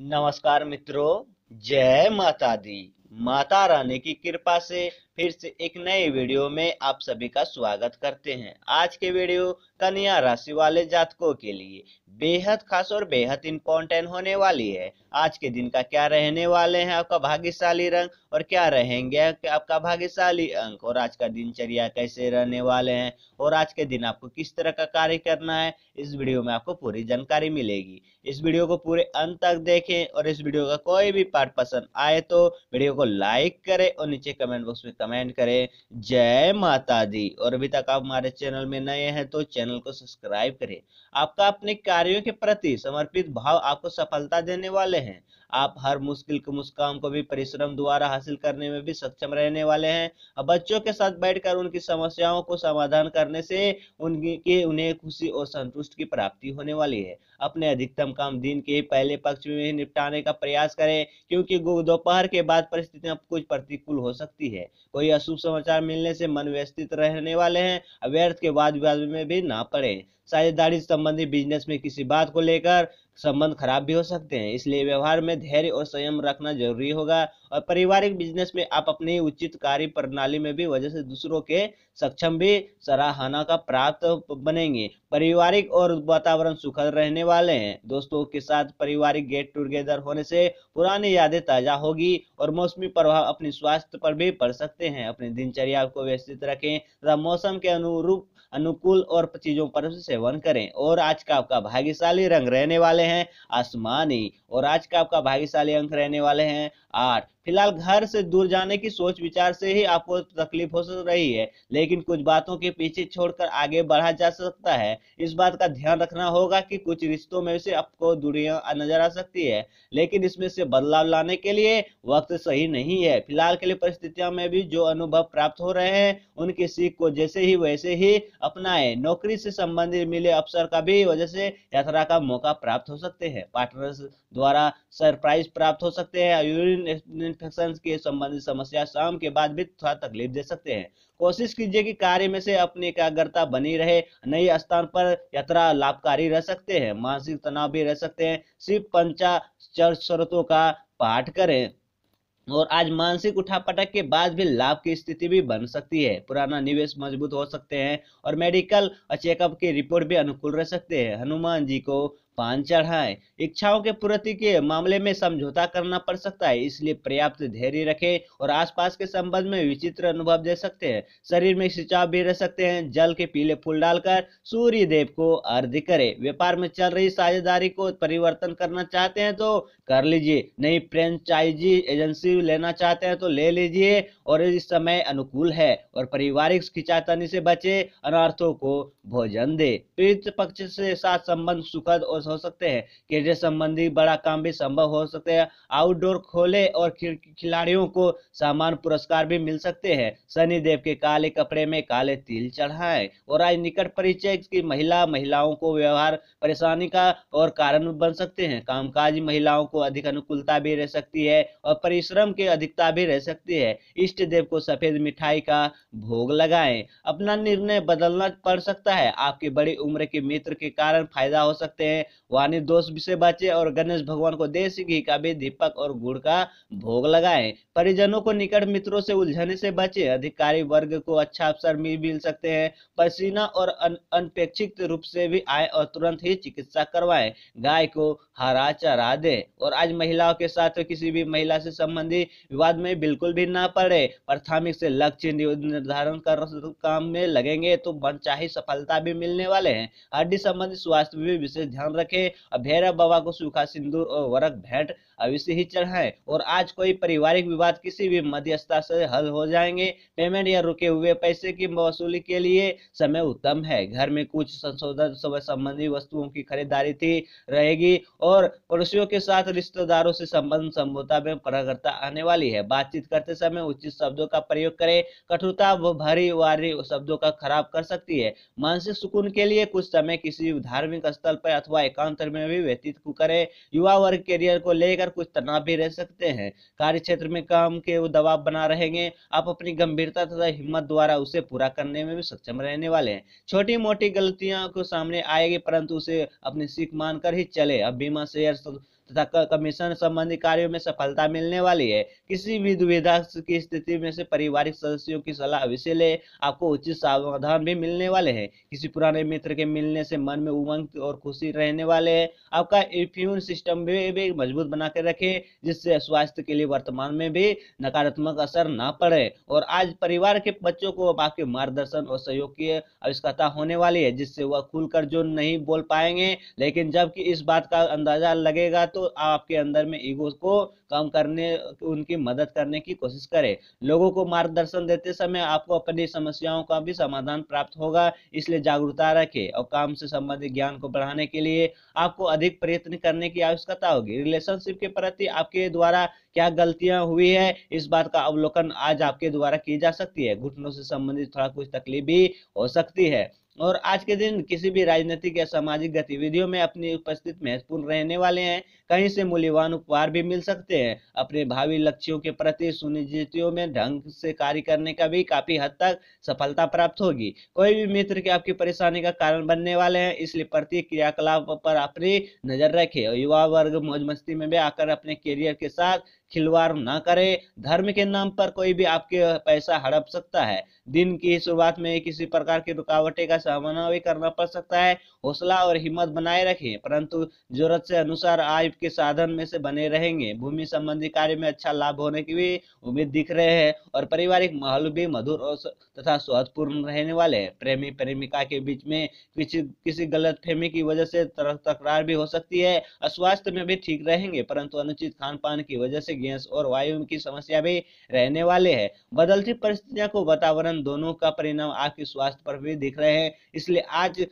नमस्कार मित्रों जय माता दी माता रानी की कृपा से फिर से एक नए वीडियो में आप सभी का स्वागत करते हैं आज के वीडियो कन्या राशि वाले जातकों के लिए बेहद खास और बेहद इम्पोर्टेंट होने वाली है आज के दिन का क्या रहने वाले हैं आपका भाग्यशाली रंग और क्या रहेंगे आपका भाग्यशाली अंक और आज का दिनचर्या कैसे रहने वाले हैं और आज के दिन आपको किस तरह का कार्य करना है इस वीडियो में आपको पूरी जानकारी मिलेगी इस वीडियो को पूरे अंत तक देखें और इस वीडियो का कोई भी पार्ट पसंद आए तो वीडियो को लाइक करें और नीचे कमेंट बॉक्स में कमेंट करें जय माता दी और अभी तक आप हमारे चैनल में नए हैं तो चैनल को सब्सक्राइब करें आपका अपने कार्यों के प्रति समर्पित भाव आपको सफलता देने वाले हैं आप हर मुश्किल के मुस्काम को भी परिश्रम द्वारा हासिल करने में भी सक्षम रहने वाले हैं और बच्चों के साथ बैठकर उनकी समस्याओं को समाधान करने से उनकी उन्हें खुशी और संतुष्ट की प्राप्ति होने वाली है अपने अधिकतम काम दिन के पहले पक्ष में निपटाने का प्रयास करें क्योंकि दोपहर के बाद परिस्थितियां कुछ प्रतिकूल हो सकती है कोई अशुभ समाचार मिलने से मन व्यस्तित रहने वाले हैं व्यर्थ के वाद विवाद में भी ना पड़े साझेदारी संबंधी बिजनेस में किसी बात को लेकर संबंध खराब भी हो सकते हैं इसलिए व्यवहार में धैर्य और संयम रखना जरूरी होगा और पारिवारिक बिजनेस में आप अपनी उचित कार्य प्रणाली में भी वजह से दूसरों के सक्षम भी सराहना का प्राप्त बनेंगे पारिवारिक और वातावरण सुखद रहने वाले हैं दोस्तों के साथ पारिवारिक गेट टुगेदर होने से पुरानी यादें ताजा होगी और मौसमी प्रभाव अपने स्वास्थ्य पर भी पड़ सकते हैं अपनी दिनचर्या को व्यवस्थित रखें तथा मौसम के अनुरूप अनुकूल और चीजों पर सेवन करें और आज का आपका भाग्यशाली रंग रहने वाले वाले हैं आसमानी और आज का आपका भाग्यशाली अंक रहने वाले हैं आठ फिलहाल घर से दूर जाने की सोच विचार से ही आपको तकलीफ हो रही है लेकिन कुछ बातों के पीछे छोड़कर आगे बढ़ा जा सकता है इस बात का ध्यान रखना होगा कि कुछ रिश्तों में से आपको दूरियां नजर आ सकती है लेकिन इसमें से बदलाव लाने के लिए वक्त सही नहीं है फिलहाल के लिए परिस्थितियों में भी जो अनुभव प्राप्त हो रहे हैं उनकी सीख को जैसे ही वैसे ही अपनाए नौकरी से संबंधित मिले अवसर का भी वजह से यात्रा का मौका प्राप्त हो सकते हैं पार्टनर द्वारा सरप्राइज प्राप्त हो सकते हैं इन्फेक्शन के संबंधित समस्या शाम के बाद भी थोड़ा तकलीफ दे सकते हैं कोशिश कीजिए कि कार्य में से अपनी एकाग्रता बनी रहे नए स्थान पर यात्रा लाभकारी रह सकते हैं मानसिक तनाव भी रह सकते हैं सिर्फ पंचाचर शर्तों का पाठ करें और आज मानसिक उठापटक के बाद भी लाभ की स्थिति भी बन सकती है पुराना निवेश मजबूत हो सकते हैं और मेडिकल चेकअप की रिपोर्ट भी अनुकूल रह सकते हैं हनुमान जी को पान चढ़ाएं इच्छाओं के पूर्ति के मामले में समझौता करना पड़ सकता है इसलिए पर्याप्त धैर्य रखें और आसपास के संबंध में विचित्र अनुभव दे सकते हैं शरीर में सिंचाव भी रह सकते हैं जल के पीले फूल डालकर सूर्य देव को अर्ध करें व्यापार में चल रही साझेदारी को परिवर्तन करना चाहते हैं तो कर लीजिए नई फ्रेंचाइजी एजेंसी लेना चाहते हैं तो ले लीजिए और इस समय अनुकूल है और पारिवारिक खिंचातनी से बचे अनार्थों को भोजन दे पीड़ित पक्ष से साथ संबंध सुखद और वापस हो सकते हैं कैरियर संबंधी बड़ा काम भी संभव हो सकते हैं आउटडोर खोले और खिलाड़ियों को सामान पुरस्कार भी मिल सकते हैं शनिदेव के काले कपड़े में काले तिल चढ़ाए और आज निकट परिचय की महिला महिलाओं को व्यवहार परेशानी का और कारण बन सकते हैं कामकाजी महिलाओं को अधिक अनुकूलता भी रह सकती है और परिश्रम की अधिकता भी रह सकती है इष्ट देव को सफेद मिठाई का भोग लगाएं अपना निर्णय बदलना पड़ सकता है आपकी बड़ी उम्र के मित्र के कारण फायदा हो सकते हैं वाणी दोष से बचे और गणेश भगवान को देश घी का भी दीपक और गुड़ का भोग लगाए परिजनों को निकट मित्रों से उलझने से बचे अधिकारी वर्ग को अच्छा अवसर मिल सकते हैं पसीना और अनपेक्षित रूप से भी आए और तुरंत ही चिकित्सा करवाए गाय को हरा चरा दे और आज महिलाओं के साथ किसी भी महिला से संबंधी विवाद में बिल्कुल भी ना पड़े प्राथमिक से लक्ष्य निर्धारण कर काम में लगेंगे तो मन सफलता भी मिलने वाले हैं हड्डी संबंधी स्वास्थ्य भी विशेष ध्यान रखे भैरव बाबा को सूखा सिंदूर और वरक भेंट अवश्य ही चढ़ाएं और आज कोई पारिवारिक विवाद किसी भी मध्यस्थता से हल हो जाएंगे पेमेंट या रुके हुए पैसे की वसूली के लिए समय उत्तम है घर में कुछ संशोधन संबंधी वस्तुओं की खरीदारी थी रहेगी और पड़ोसियों के साथ रिश्तेदारों से संबंध समझौता में प्रगड़ता आने वाली है बातचीत करते समय उचित शब्दों का प्रयोग करें कठोरता व भारी वारी शब्दों का खराब कर सकती है मानसिक सुकून के लिए कुछ समय किसी धार्मिक स्थल पर अथवा एकांतर में भी व्यतीत करें युवा वर्ग करियर को लेकर कुछ तनाव भी रह सकते हैं कार्य क्षेत्र में काम के वो दबाव बना रहेंगे आप अपनी गंभीरता तथा हिम्मत द्वारा उसे पूरा करने में भी सक्षम रहने वाले हैं छोटी मोटी गलतियां को सामने आएगी परंतु उसे अपनी सीख मानकर ही चले अब बीमा शेयर तथा कमीशन संबंधी कार्यों में सफलता मिलने वाली है किसी भी दुविधा की स्थिति में से पारिवारिक सदस्यों की सलाह अवश्य ले आपको उचित सावधान भी मिलने वाले हैं किसी पुराने मित्र के मिलने से मन में उमंग और खुशी रहने वाले है आपका इम्यून सिस्टम भी, भी मजबूत बना के जिससे स्वास्थ्य के लिए वर्तमान में भी नकारात्मक असर न पड़े और आज परिवार के बच्चों को आपके मार्गदर्शन और सहयोग की आवश्यकता होने वाली है जिससे वह खुलकर जो नहीं बोल पाएंगे लेकिन जबकि इस बात का अंदाजा लगेगा तो आपके अंदर में ईगो को कम करने उनकी मदद करने की कोशिश करें लोगों को मार्गदर्शन देते समय आपको अपनी समस्याओं का भी समाधान प्राप्त होगा इसलिए जागरूकता रखें और काम से संबंधित ज्ञान को बढ़ाने के लिए आपको अधिक प्रयत्न करने की आवश्यकता होगी रिलेशनशिप के प्रति आपके द्वारा क्या गलतियां हुई है इस बात का अवलोकन आज आपके द्वारा की जा सकती है घुटनों से संबंधित थोड़ा कुछ तकलीफ भी हो सकती है और आज के दिन किसी भी राजनीतिक या सामाजिक गतिविधियों में अपनी उपस्थित महत्वपूर्ण रहने वाले हैं कहीं से मूल्यवान उपहार भी मिल सकते हैं अपने भावी लक्ष्यों के प्रति सुनिश्चितियों में ढंग से कार्य करने का भी काफी हद तक सफलता प्राप्त होगी कोई भी मित्र के आपकी परेशानी का कारण बनने वाले हैं इसलिए प्रत्येक क्रियाकलाप पर अपनी नजर रखें युवा वर्ग मौज मस्ती में भी आकर अपने करियर के साथ खिलवाड़ ना करे धर्म के नाम पर कोई भी आपके पैसा हड़प सकता है दिन की शुरुआत में किसी प्रकार की रुकावटें का सामना भी करना पड़ सकता है हौसला और हिम्मत बनाए रखें परंतु जरूरत से अनुसार आय के साधन में से बने रहेंगे भूमि संबंधी कार्य में अच्छा लाभ होने की भी उम्मीद दिख रहे हैं और पारिवारिक माहौल भी मधुर और तथा स्वादपूर्ण रहने वाले हैं प्रेमी प्रेमिका के बीच में किसी किसी गलत फहमी की वजह से तकरार भी हो सकती है स्वास्थ्य में भी ठीक रहेंगे परंतु अनुचित खान पान की वजह से गैस और वायु की समस्या भी रहने वाले हैं बदलती परिस्थितियां को वातावरण दोनों का परिणाम आपके स्वास्थ्य पर भी दिख रहे हैं इसलिए आज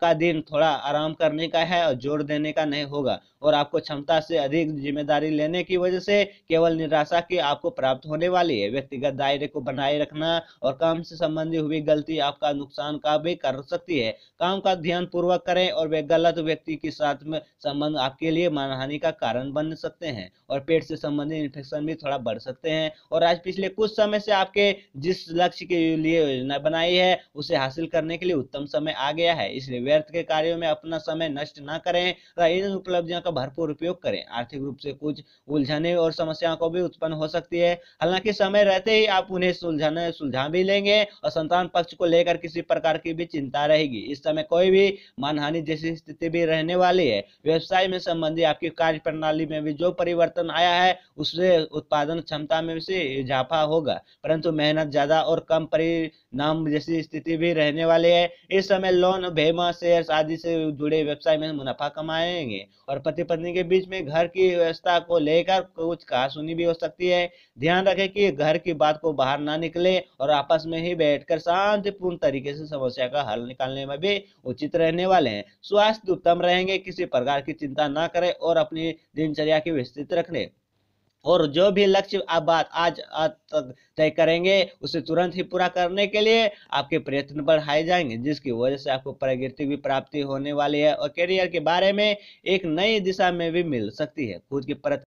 का दिन थोड़ा आराम करने का है और जोर देने का नहीं होगा और आपको क्षमता से अधिक जिम्मेदारी लेने की वजह से केवल निराशा की आपको प्राप्त होने वाली है व्यक्तिगत दायरे को बनाए रखना और काम से संबंधी हुई गलती आपका नुकसान का भी कर सकती है काम का ध्यान पूर्वक करें और वे गलत व्यक्ति के साथ में संबंध आपके लिए मानहानि का कारण बन सकते हैं और पेट से संबंधित संबंधी इन्फेक्शन भी थोड़ा बढ़ सकते हैं और आज पिछले कुछ समय से आपके जिस लक्ष्य के लिए योजना बनाई है उसे हासिल करने के लिए उत्तम समय आ गया है इसलिए व्यर्थ के कार्यों में अपना समय नष्ट न करें तथा इन उपलब्धियों का भरपूर उपयोग करें आर्थिक रूप से कुछ उलझने और समस्याओं को भी उत्पन्न हो सकती है हालांकि समय रहते ही आप उन्हें सुलझाने सुलझा भी लेंगे और संतान पक्ष को लेकर किसी प्रकार की भी चिंता रहेगी इस समय कोई भी मानहानि जैसी स्थिति भी रहने वाली है व्यवसाय में संबंधी आपकी कार्य प्रणाली में भी जो परिवर्तन आया है उससे उत्पादन क्षमता में से इजाफा होगा परंतु मेहनत ज़्यादा और कम परिणाम जैसी स्थिति भी रहने वाली है इस समय लोन भेमा शेयर आदि से जुड़े व्यवसाय में मुनाफा कमाएंगे और पति पत्नी के बीच में घर की व्यवस्था को लेकर कुछ कहासुनी भी हो सकती है ध्यान रखें कि घर की बात को बाहर ना निकले और आपस में ही बैठकर शांतिपूर्ण तरीके से समस्या का हल निकालने में भी उचित रहने वाले हैं स्वास्थ्य उत्तम रहेंगे किसी प्रकार की चिंता ना करें और अपनी दिनचर्या की विस्तृत रख लें और जो भी लक्ष्य आप बात आज, तय करेंगे उसे तुरंत ही पूरा करने के लिए आपके प्रयत्न बढ़ाए जाएंगे जिसकी वजह से आपको प्रगति भी प्राप्ति होने वाली है और करियर के बारे में एक नई दिशा में भी मिल सकती है खुद की प्रति